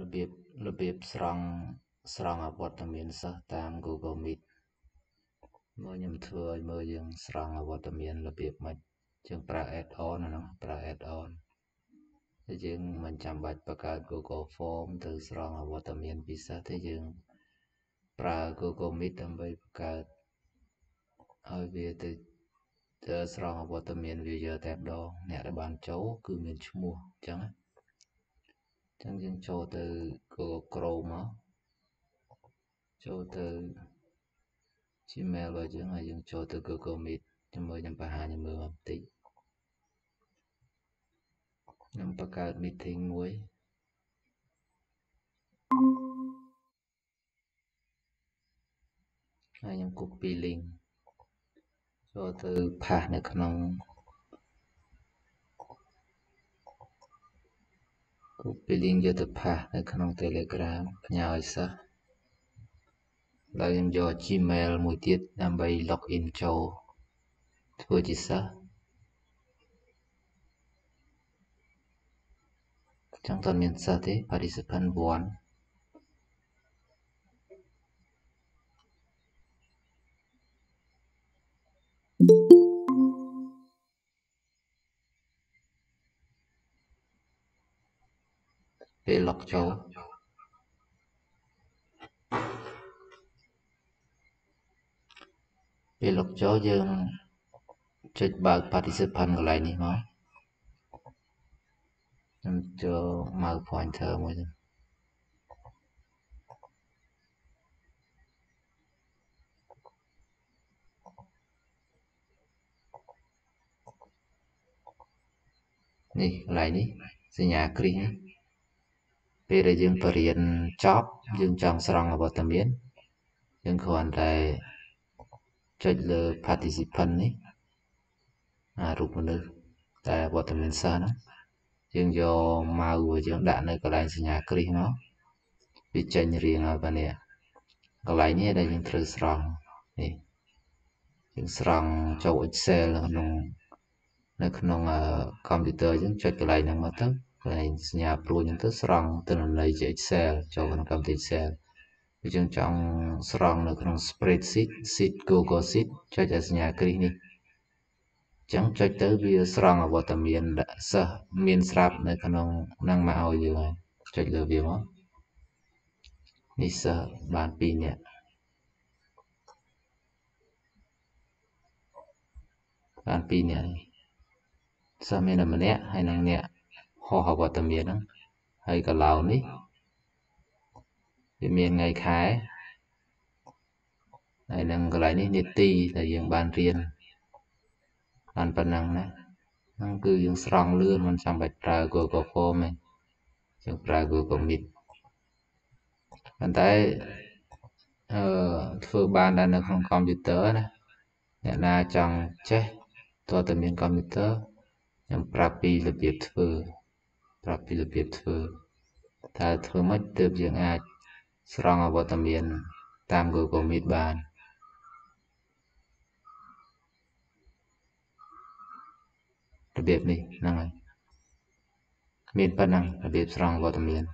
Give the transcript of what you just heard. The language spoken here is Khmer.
របៀបរបៀបស្រង់ស្រង់អវត្តមានសិស្សតាម Google Meet មកខ្ញុំធ្វើឲ្យមើលយើងស្រង់អវត្តមានរបៀបម៉េចយើងប្រើ add-on ណាប្រើ add-on តែយើងមិនចាំបាច់បង្កើត Google Form ទៅស្រង់អវត្តមានពិសេសទេយើងប្រើ Google Meet ដើម្បីបង្កើតឲ្យវាទៅទៅស្រង់អវត្តមាន viewer តែម្ដងអ្នកដែលបានចូលគឺមានឈ្មោះអញ្ចឹងណាចឹងយើងចូលទៅ Google Chrome មកចូលទៅ Gmail របស់យើងហើយយើងចូលទៅ Google Meet ជាមួយខ្ញុំបង្ហាញមើលបន្តិចខ្ញុំបង្កើត meeting មួយហើយខ្ញុំ copy link ចូលទៅ ផាសនៅក្នុងគូពីលីងយុទ្ធភាសនៅក្នុង Telegram ផ្ញើឲ្យសិស្សហើយខ្ញុំយក Gmail មួយទៀតដើម្បី login ចូលធ្វើជាសិស្សចង់តមានសិស្សទេ participant 1嗯。ពេលលុកចូលពេលលុកចូលយើងចុចបើក participant កន្លែងនេះមកខ្ញុំចូលមក pointer មួយទៅនេះកន្លែងនេះសញ្ញាគ្រីសពេលដែលយើងបរិញ្ញាចប់យើងចង់ស្រង់អវត្តមានយើងគ្រាន់តែចុចលើ participant នេះអារូបមនុស្សតែវត្តមានសិនយើងយកម៉ៅរបស់យើងដាក់នៅកន្លែងសញ្ញាគ្រីសមកវាចេញរៀងហើយបាទនេះកន្លែងនេះដែលយើងត្រូវស្រង់នេះយើងស្រង់ចូល Excel ក្នុងនៅក្នុងកុំព្យូទ័រយើងចុចកន្លែងហ្នឹងមកទៅហើយសញ្ញាព្រួចហ្នឹងទៅស្រង់ទិន្នន័យជា Excel ចូលក្នុងកម្មវិធី Excel គឺយើងចង់ស្រង់នៅក្នុង spreadsheet sheet Google Sheet ចុចឲ្យសញ្ញាគ្រីសនេះចឹងចុចទៅវាស្រង់អវត្តមានសិស្សមានស្រាប់ នៅក្នុងនឹងមកឲ្យយើងហើយចុចលើវាមកនេះសិស្សបាន2នាក់បាន2នាក់សិស្សមានតែម្នាក់ហើយនឹងអ្នកខុសអវត្តមានហ្នឹងហើយកន្លងនេះវាមានថ្ងៃខែហើយនឹងកន្លែងនេះនេតិដែលយើងបានរៀនបានប៉ុណ្ណឹងណាហ្នឹងគឺយើងស្រង់លឿនមិនចាំបាច់ប្រើ Google Form ទេយើងប្រើ Google Meet ប៉ុន្តែអឺធ្វើបានដែរនៅក្នុងកុំព្យូទ័រណាអ្នកណាចង់ចេះតើតើមានកុំព្យូទ័រខ្ញុំប្រាប់ពីរបៀបធ្វើប្រាប់ពីរបៀបធ្វើតើធ្វើម៉េចទើបយើងអាច ស្រង់អវត្តមាន តាម Google Meet បានរបៀបនេះហ្នឹងហើយមានប៉ុណ្ណឹងរបៀបស្រង់វត្តមាន